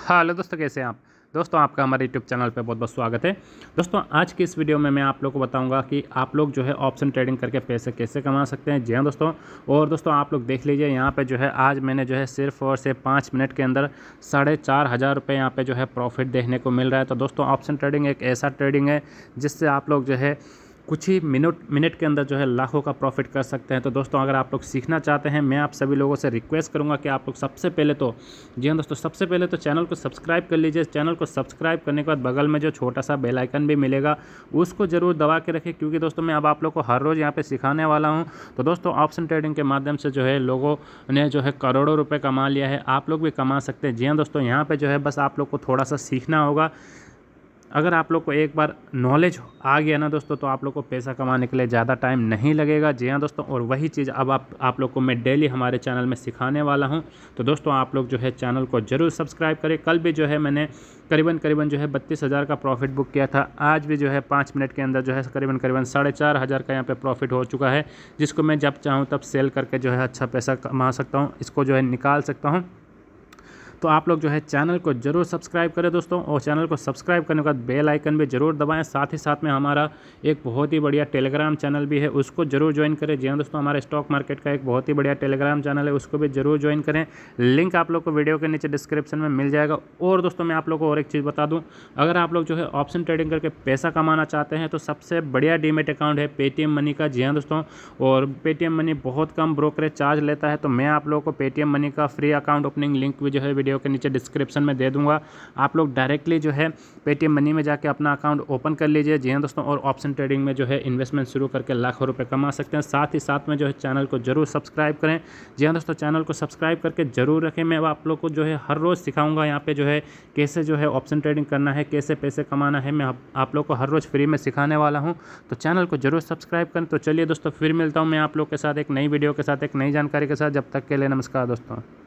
hello हाँ, दोस्तों कैसे हैं आप दोस्तों आपका हमारे यूट्यूब चैनल पर बहुत बहुत स्वागत है दोस्तों आज की इस वीडियो में मैं आप लोग को बताऊंगा कि आप लोग जो है ऑप्शन ट्रेडिंग करके पैसे कैसे कमा सकते हैं जी हाँ दोस्तों और दोस्तों आप लोग देख लीजिए यहाँ पे जो है आज मैंने जो है सिर्फ और सिर्फ पाँच मिनट के अंदर साढ़े चार हज़ार रुपये यहाँ पर जो है प्रॉफिट देखने को मिल रहा है तो दोस्तों ऑप्शन ट्रेडिंग एक ऐसा ट्रेडिंग है जिससे आप लोग जो है कुछ ही मिनट मिनट के अंदर जो है लाखों का प्रॉफिट कर सकते हैं तो दोस्तों अगर आप लोग सीखना चाहते हैं मैं आप सभी लोगों से रिक्वेस्ट करूंगा कि आप लोग सबसे पहले तो जी हाँ दोस्तों सबसे पहले तो चैनल को सब्सक्राइब कर लीजिए चैनल को सब्सक्राइब करने के बाद बगल में जो छोटा सा बेलाइकन भी मिलेगा उसको ज़रूर दबा के रखें क्योंकि दोस्तों मैं अब आप लोग को हर रोज़ यहाँ पर सिखाने वाला हूँ तो दोस्तों ऑप्शन ट्रेडिंग के माध्यम से जो है लोगों ने जो है करोड़ों रुपये कमा लिया है आप लोग भी कमा सकते हैं जी हाँ दोस्तों यहाँ पर जो है बस आप लोग को थोड़ा सा सीखना होगा अगर आप लोग को एक बार नॉलेज आ गया ना दोस्तों तो आप लोग को पैसा कमाने के लिए ज़्यादा टाइम नहीं लगेगा जी हाँ दोस्तों और वही चीज़ अब आप आप लोग को मैं डेली हमारे चैनल में सिखाने वाला हूँ तो दोस्तों आप लोग जो है चैनल को ज़रूर सब्सक्राइब करें कल भी जो है मैंने करीबन करीबन जो है बत्तीस हज़ार का प्रॉफिट बुक किया था आज भी जो है पाँच मिनट के अंदर जो है करीबन करीबन साढ़े चार हज़ार का यहाँ पर प्रॉफिट हो चुका है जिसको मैं जब चाहूँ तब सेल करके जो है अच्छा पैसा कमा सकता हूँ इसको जो है निकाल सकता हूँ तो आप लोग जो है चैनल को जरूर सब्सक्राइब करें दोस्तों और चैनल को सब्सक्राइब करने के बाद बेल आइकन भी जरूर दबाएं साथ ही साथ में हमारा एक बहुत ही बढ़िया टेलीग्राम चैनल भी है उसको जरूर ज्वाइन करें जी हाँ दोस्तों हमारा स्टॉक मार्केट का एक बहुत ही बढ़िया टेलीग्राम चैनल है उसको भी जरूर ज्वाइन करें लिंक आप लोग को वीडियो के नीचे डिस्क्रिप्शन में मिल जाएगा और दोस्तों मैं आप लोग को और एक चीज़ बता दूँ अगर आप लोग जो है ऑप्शन ट्रेडिंग करके पैसा कमाना चाहते हैं तो सबसे बढ़िया डीमेट अकाउंट है पेटीएम मनी का जी हाँ दोस्तों और पेटीएम मनी बहुत कम ब्रोकरेज चार्ज लेता है तो मैं आप लोग को पेटीएम मनी का फ्री अकाउंट ओपनिंग लिंक भी जो है वीडियो वीडियो के नीचे डिस्क्रिप्शन में दे दूंगा आप लोग डायरेक्टली जो है पेटीएम मनी में जाके अपना अकाउंट ओपन कर लीजिए जी हाँ दोस्तों और ऑप्शन ट्रेडिंग में जो है इन्वेस्टमेंट शुरू करके लाखों रुपये कमा सकते हैं साथ ही साथ में जो है चैनल को जरूर सब्सक्राइब करें जी हाँ दोस्तों चैनल को सब्सक्राइब करके जरूर रखें मैं आप लोग को जो है हर रोज़ सिखाऊंगा यहाँ पे जो है कैसे जो है ऑप्शन ट्रेडिंग करना है कैसे पैसे कमाना है मैं आप, आप लोग को हर रोज़ फ्री में सिखाने वाला हूँ तो चैनल को जरूर सब्सक्राइब करें तो चलिए दोस्तों फिर मिलता हूँ मैं आप लोग के साथ एक नई वीडियो के साथ एक नई जानकारी के साथ जब तक के लिए नमस्कार दोस्तों